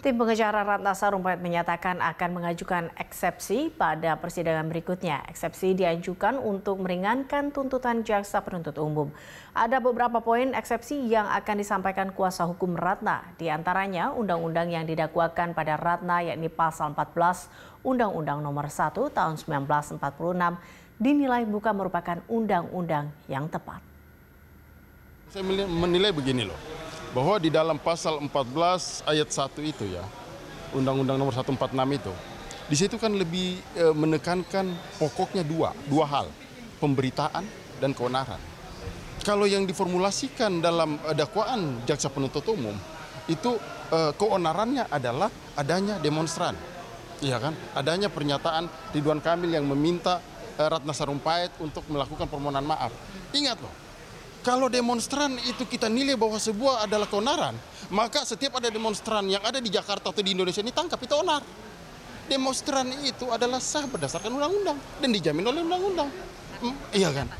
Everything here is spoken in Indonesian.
Tim pengejaran Ratna Sarumpait menyatakan akan mengajukan eksepsi pada persidangan berikutnya. Eksepsi diajukan untuk meringankan tuntutan jaksa penuntut umum. Ada beberapa poin eksepsi yang akan disampaikan kuasa hukum Ratna, di antaranya undang-undang yang didakwakan pada Ratna yakni pasal 14 Undang-Undang Nomor 1 Tahun 1946 dinilai bukan merupakan undang-undang yang tepat. Saya menilai begini loh bahwa di dalam pasal 14 ayat 1 itu ya, Undang-Undang Nomor 146 itu, di situ kan lebih e, menekankan pokoknya dua, dua hal, pemberitaan dan keonaran. Kalau yang diformulasikan dalam e, dakwaan jaksa penuntut umum itu e, keonarannya adalah adanya demonstran, iya kan? Adanya pernyataan Ridwan Kamil yang meminta e, Ratna Sarumpait untuk melakukan permohonan maaf. Ingat loh, kalau demonstran itu kita nilai bahwa sebuah adalah keonaran, maka setiap ada demonstran yang ada di Jakarta atau di Indonesia ini tangkap itu onar. Demonstran itu adalah sah berdasarkan undang-undang dan dijamin oleh undang-undang. Hmm, iya kan?